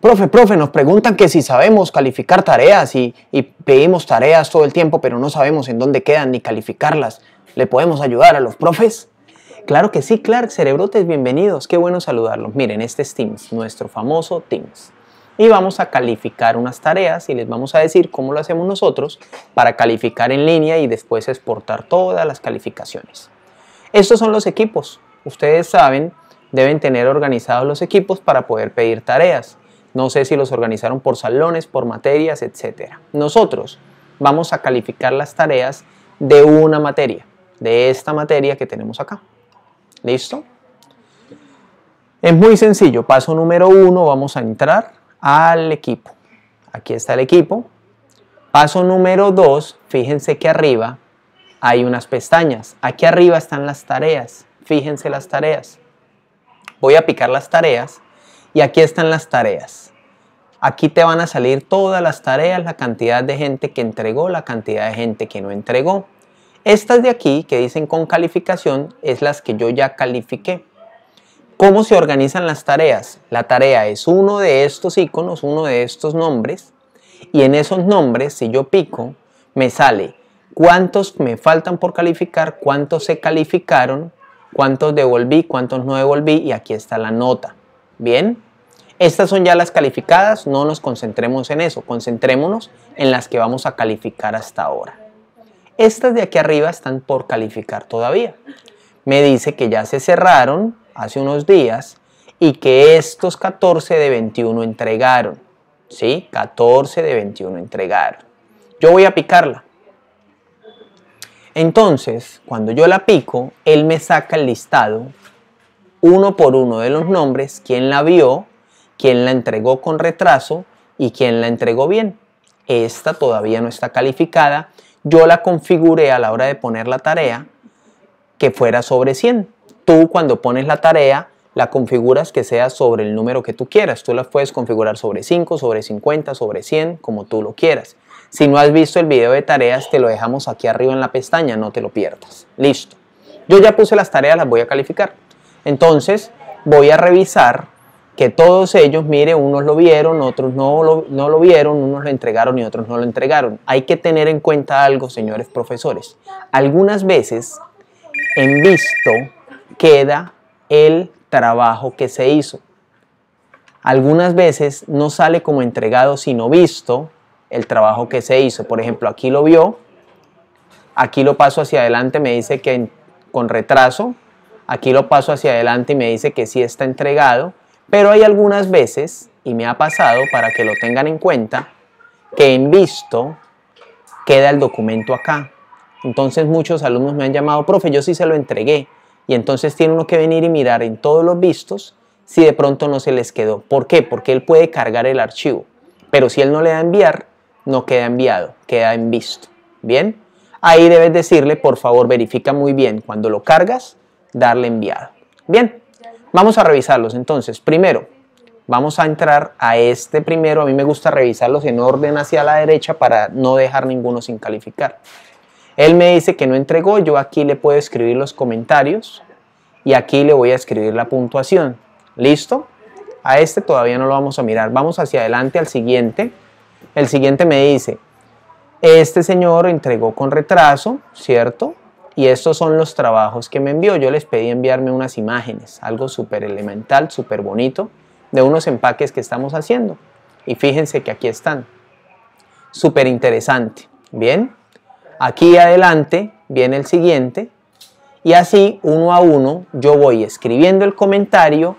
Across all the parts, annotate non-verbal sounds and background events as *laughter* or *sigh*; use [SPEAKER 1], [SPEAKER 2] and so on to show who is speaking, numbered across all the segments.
[SPEAKER 1] Profe, profe, nos preguntan que si sabemos calificar tareas y, pedimos tareas todo el tiempo, pero no sabemos en dónde quedan ni calificarlas. ¿Le podemos ayudar a los profes? Claro que sí, Clark, cerebrotes, bienvenidos. Qué bueno saludarlos. Miren, este es Teams, nuestro famoso Teams. Y vamos a calificar unas tareas y les vamos a decir cómo lo hacemos nosotros para calificar en línea y después exportar todas las calificaciones. Estos son los equipos. Ustedes saben deben tener organizados los equipos para poder pedir tareas. No sé si los organizaron por salones, por materias, etc. Nosotros vamos a calificar las tareas de una materia, de esta materia que tenemos acá. ¿Listo? Es muy sencillo. Paso número uno, vamos a entrar al equipo. Aquí está el equipo. Paso número dos, fíjense que arriba hay unas pestañas. Aquí arriba están las tareas. Fíjense las tareas. Voy a picar las tareas y aquí están las tareas. Aquí te van a salir todas las tareas, la cantidad de gente que entregó, la cantidad de gente que no entregó. Estas de aquí que dicen con calificación es las que yo ya califiqué. ¿Cómo se organizan las tareas? La tarea es uno de estos iconos, uno de estos nombres. Y en esos nombres, si yo pico, me sale cuántos me faltan por calificar, cuántos se calificaron, cuántos devolví, cuántos no devolví y aquí está la nota. Bien, estas son ya las calificadas, no nos concentremos en eso, concentrémonos en las que vamos a calificar hasta ahora. Estas de aquí arriba están por calificar todavía. Me dice que ya se cerraron hace unos días y que estos 14 de 21 entregaron. ¿Sí? 14 de 21 entregaron. Yo voy a picarla. Entonces, cuando yo la pico, él me saca el listado uno por uno de los nombres, quién la vio, quién la entregó con retraso y quién la entregó bien. Esta todavía no está calificada. Yo la configuré a la hora de poner la tarea que fuera sobre 100. Tú cuando pones la tarea la configuras que sea sobre el número que tú quieras. Tú la puedes configurar sobre 5, sobre 50, sobre 100, como tú lo quieras. Si no has visto el video de tareas, te lo dejamos aquí arriba en la pestaña, no te lo pierdas. Listo. Yo ya puse las tareas, las voy a calificar. Entonces, voy a revisar que todos ellos, mire, unos lo vieron, otros no lo, no lo vieron, unos lo entregaron y otros no lo entregaron. Hay que tener en cuenta algo, señores profesores. Algunas veces en visto queda el trabajo que se hizo. Algunas veces no sale como entregado sino visto el trabajo que se hizo. Por ejemplo, aquí lo vio, aquí lo paso hacia adelante, me dice que con retraso, aquí lo paso hacia adelante y me dice que sí está entregado, pero hay algunas veces, y me ha pasado para que lo tengan en cuenta, que en visto queda el documento acá. Entonces muchos alumnos me han llamado, profe, yo sí se lo entregué. Y entonces tiene uno que venir y mirar en todos los vistos si de pronto no se les quedó. ¿Por qué? Porque él puede cargar el archivo. Pero si él no le da a enviar, no queda enviado, queda en visto. ¿Bien? Ahí debes decirle, por favor, verifica muy bien cuando lo cargas, darle enviado. Bien, vamos a revisarlos entonces. Primero, vamos a entrar a este primero. A mí me gusta revisarlos en orden hacia la derecha para no dejar ninguno sin calificar. Él me dice que no entregó, yo aquí le puedo escribir los comentarios y aquí le voy a escribir la puntuación. ¿Listo? A este todavía no lo vamos a mirar. Vamos hacia adelante al siguiente. El siguiente me dice, este señor entregó con retraso, ¿cierto? Y estos son los trabajos que me envió. Yo les pedí enviarme unas imágenes, algo súper elemental, súper bonito, de unos empaques que estamos haciendo. Y fíjense que aquí están. Súper interesante. Bien. Aquí adelante viene el siguiente. Y así, uno a uno, yo voy escribiendo el comentario,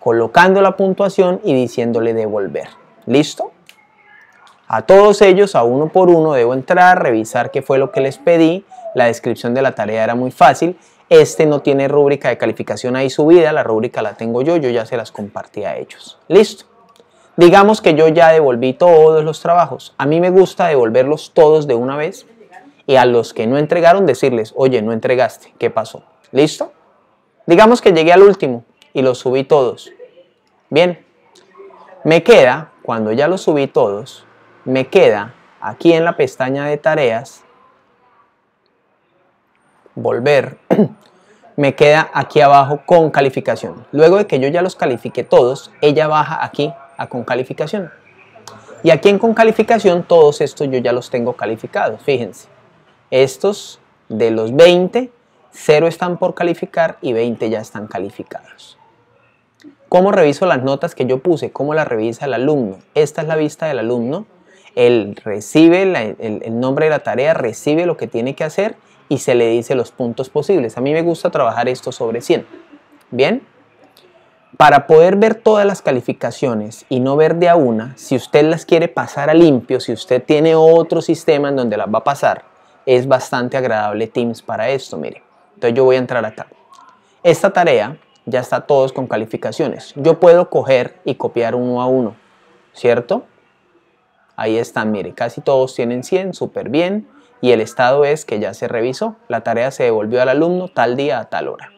[SPEAKER 1] colocando la puntuación y diciéndole devolver. ¿Listo? A todos ellos, a uno por uno, debo entrar, revisar qué fue lo que les pedí. La descripción de la tarea era muy fácil. Este no tiene rúbrica de calificación ahí subida, la rúbrica la tengo yo, yo ya se las compartí a ellos. Listo. Digamos que yo ya devolví todos los trabajos. A mí me gusta devolverlos todos de una vez y a los que no entregaron decirles, oye, no entregaste, ¿qué pasó? ¿Listo? Digamos que llegué al último y los subí todos. Bien, me queda, cuando ya los subí todos, me queda aquí en la pestaña de tareas, volver, *clears throat* me queda aquí abajo con calificación. Luego de que yo ya los califique todos, ella baja aquí a con calificación. Y aquí en con calificación todos estos yo ya los tengo calificados, fíjense. Estos de los 20, 0 están por calificar y 20 ya están calificados. ¿Cómo reviso las notas que yo puse? ¿Cómo las revisa el alumno? Esta es la vista del alumno él recibe el, el nombre de la tarea, recibe lo que tiene que hacer y se le dice los puntos posibles. A mí me gusta trabajar esto sobre 100. Bien. Para poder ver todas las calificaciones y no ver de a una, si usted las quiere pasar a limpio, si usted tiene otro sistema en donde las va a pasar, es bastante agradable Teams para esto, mire. Entonces yo voy a entrar acá. Esta tarea ya está todos con calificaciones. Yo puedo coger y copiar uno a uno, ¿cierto? Ahí están, mire, casi todos tienen 100, súper bien. Y el estado es que ya se revisó, la tarea se devolvió al alumno tal día a tal hora.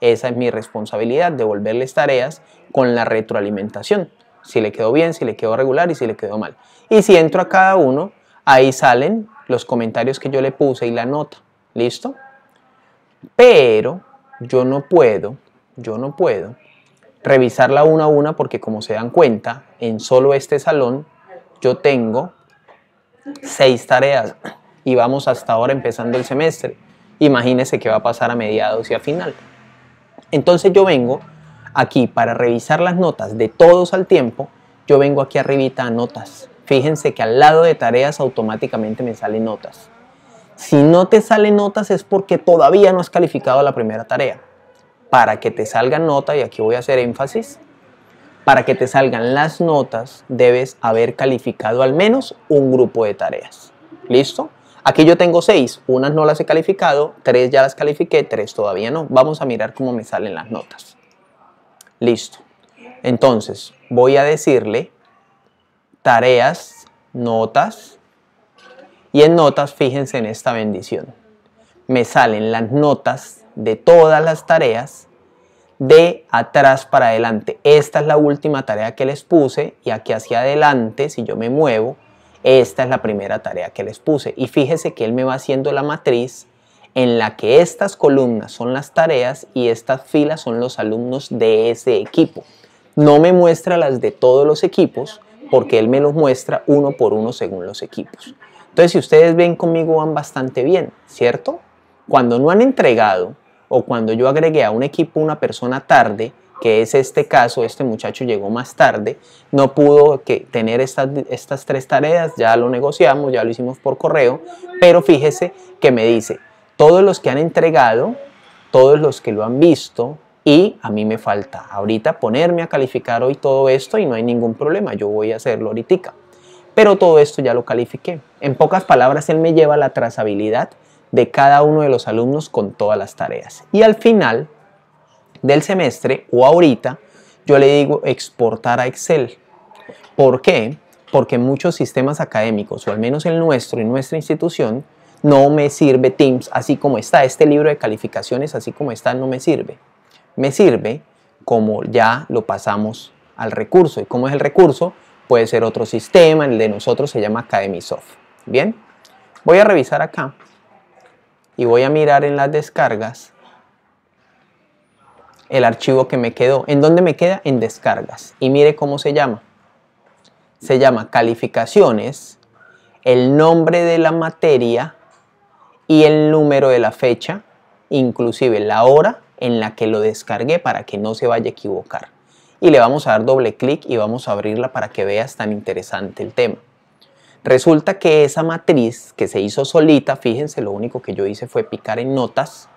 [SPEAKER 1] Esa es mi responsabilidad, devolverles tareas con la retroalimentación. Si le quedó bien, si le quedó regular y si le quedó mal. Y si entro a cada uno, ahí salen los comentarios que yo le puse y la nota. ¿Listo? Pero yo no puedo, yo no puedo revisarla una a una porque como se dan cuenta, en solo este salón yo tengo seis tareas y vamos hasta ahora empezando el semestre. Imagínese qué va a pasar a mediados y a final. Entonces yo vengo aquí para revisar las notas de todos al tiempo, yo vengo aquí arribita a notas. Fíjense que al lado de tareas automáticamente me salen notas. Si no te salen notas es porque todavía no has calificado la primera tarea. Para que te salga nota, y aquí voy a hacer énfasis, para que te salgan las notas, debes haber calificado al menos un grupo de tareas. ¿Listo? Aquí yo tengo seis, unas no las he calificado, tres ya las califiqué, tres todavía no. Vamos a mirar cómo me salen las notas. Listo. Entonces, voy a decirle tareas, notas, y en notas, fíjense en esta bendición. Me salen las notas de todas las tareas de atrás para adelante. Esta es la última tarea que les puse y aquí hacia adelante, si yo me muevo, esta es la primera tarea que les puse. Y fíjese que él me va haciendo la matriz en la que estas columnas son las tareas y estas filas son los alumnos de ese equipo. No me muestra las de todos los equipos porque él me los muestra uno por uno según los equipos. Entonces, si ustedes ven conmigo van bastante bien, ¿cierto? Cuando no han entregado o cuando yo agregué a un equipo una persona tarde, que es este caso, este muchacho llegó más tarde, no pudo que tener estas, estas tres tareas, ya lo negociamos, ya lo hicimos por correo, pero fíjese que me dice, todos los que han entregado, todos los que lo han visto, y a mí me falta ahorita ponerme a calificar hoy todo esto y no hay ningún problema, yo voy a hacerlo ahorita. Pero todo esto ya lo califiqué. En pocas palabras, él me lleva la trazabilidad de cada uno de los alumnos con todas las tareas. Y al final del semestre o ahorita, yo le digo exportar a Excel. ¿Por qué? Porque muchos sistemas académicos, o al menos el nuestro y nuestra institución, no me sirve Teams así como está. Este libro de calificaciones así como está no me sirve. Me sirve como ya lo pasamos al recurso. ¿Y cómo es el recurso? Puede ser otro sistema, el de nosotros se llama Academisoft. Bien, voy a revisar acá y voy a mirar en las descargas el archivo que me quedó. ¿En dónde me queda? En descargas. Y mire cómo se llama. Se llama calificaciones, el nombre de la materia y el número de la fecha, inclusive la hora en la que lo descargué para que no se vaya a equivocar. Y le vamos a dar doble clic y vamos a abrirla para que veas tan interesante el tema. Resulta que esa matriz que se hizo solita, fíjense, lo único que yo hice fue picar en notas,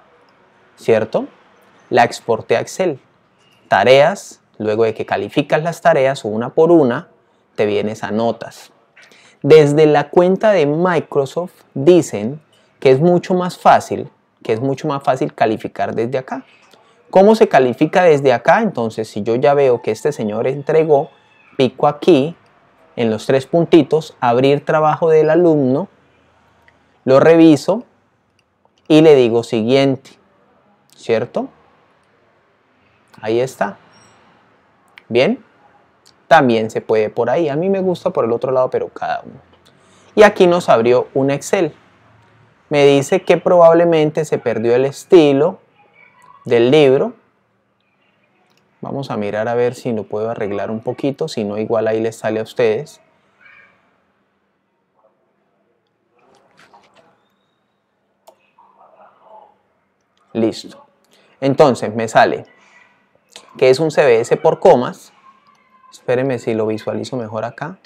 [SPEAKER 1] ¿cierto? La exporté a Excel. Tareas, luego de que calificas las tareas una por una, te vienes a notas. Desde la cuenta de Microsoft dicen que es mucho más fácil, que es mucho más fácil calificar desde acá. ¿Cómo se califica desde acá? Entonces, si yo ya veo que este señor entregó, pico aquí, en los tres puntitos, abrir trabajo del alumno, lo reviso y le digo siguiente, ¿cierto? Ahí está. Bien, también se puede por ahí. A mí me gusta por el otro lado, pero cada uno. Y aquí nos abrió un Excel. Me dice que probablemente se perdió el estilo del libro Vamos a mirar a ver si lo puedo arreglar un poquito, si no igual ahí les sale a ustedes. Listo. Entonces me sale que es un CBS por comas. Espérenme si lo visualizo mejor acá.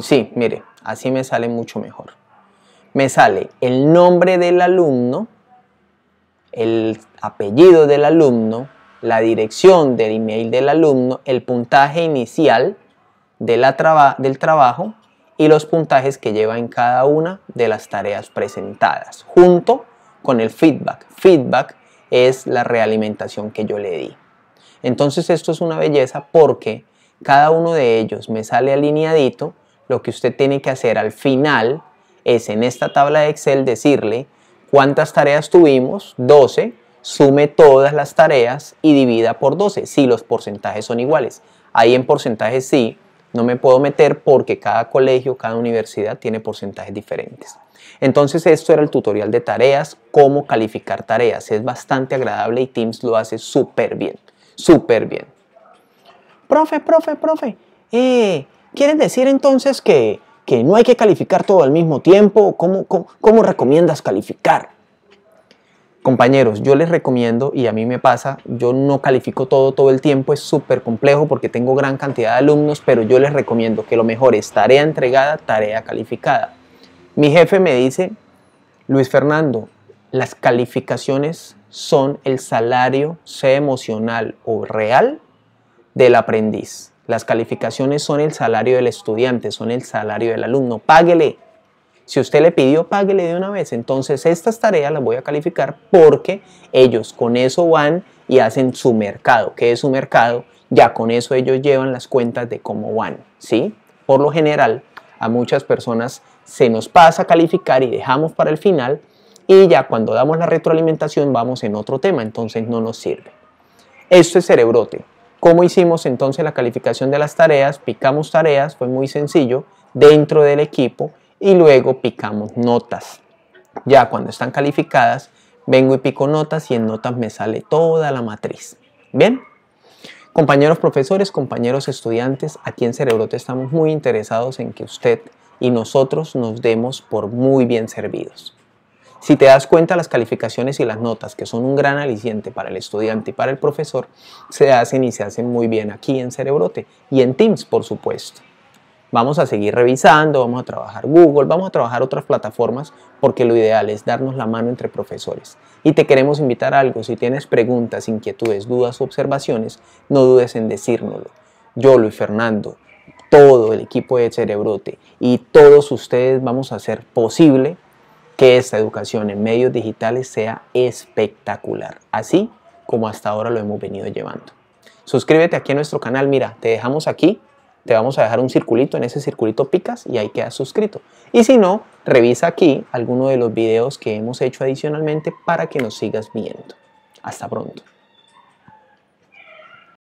[SPEAKER 1] Sí, mire, así me sale mucho mejor. Me sale el nombre del alumno el apellido del alumno, la dirección del email del alumno, el puntaje inicial del trabajo y los puntajes que lleva en cada una de las tareas presentadas, junto con el feedback. Feedback es la realimentación que yo le di. Entonces esto es una belleza porque cada uno de ellos me sale alineadito. Lo que usted tiene que hacer al final es en esta tabla de Excel decirle ¿Cuántas tareas tuvimos? 12. Sume todas las tareas y divida por 12, si los porcentajes son iguales. Ahí en porcentajes sí, no me puedo meter porque cada colegio, cada universidad tiene porcentajes diferentes. Entonces esto era el tutorial de tareas, cómo calificar tareas. Es bastante agradable y Teams lo hace súper bien, súper bien. Profe, profe, profe, ¿quieres eh, ¿quieren decir entonces que que no hay que calificar todo al mismo tiempo? ¿Cómo, recomiendas calificar? Compañeros, yo les recomiendo, y a mí me pasa, yo no califico todo todo el tiempo, es súper complejo porque tengo gran cantidad de alumnos, pero yo les recomiendo que lo mejor es tarea entregada, tarea calificada. Mi jefe me dice, Luis Fernando, las calificaciones son el salario, sea emocional o real, del aprendiz. Las calificaciones son el salario del estudiante, son el salario del alumno. Páguele. Si usted le pidió, páguele de una vez. Entonces estas tareas las voy a calificar porque ellos con eso van y hacen su mercado. Que es su mercado? Ya con eso ellos llevan las cuentas de cómo van. ¿sí? Por lo general, a muchas personas se nos pasa calificar y dejamos para el final y ya cuando damos la retroalimentación vamos en otro tema, entonces no nos sirve. Esto es cerebrote. ¿Cómo hicimos entonces la calificación de las tareas? Picamos tareas, fue muy sencillo, dentro del equipo y luego picamos notas. Ya cuando están calificadas, vengo y pico notas y en notas me sale toda la matriz. ¿Bien? Compañeros profesores, compañeros estudiantes, aquí en Cerebrote estamos muy interesados en que usted y nosotros nos demos por muy bien servidos. Si te das cuenta, las calificaciones y las notas, que son un gran aliciente para el estudiante y para el profesor, se hacen y se hacen muy bien aquí en Cerebrote y en Teams, por supuesto. Vamos a seguir revisando, vamos a trabajar Google, vamos a trabajar otras plataformas, porque lo ideal es darnos la mano entre profesores. Y te queremos invitar a algo, si tienes preguntas, inquietudes, dudas o observaciones, no dudes en decírnoslo. Yo, Luis Fernando, todo el equipo de Cerebrote y todos ustedes vamos a hacer posible que esta educación en medios digitales sea espectacular, así como hasta ahora lo hemos venido llevando. Suscríbete aquí a nuestro canal, mira, te dejamos aquí, te vamos a dejar un circulito, en ese circulito picas y ahí quedas suscrito. Y si no, revisa aquí alguno de los videos que hemos hecho adicionalmente para que nos sigas viendo. Hasta pronto.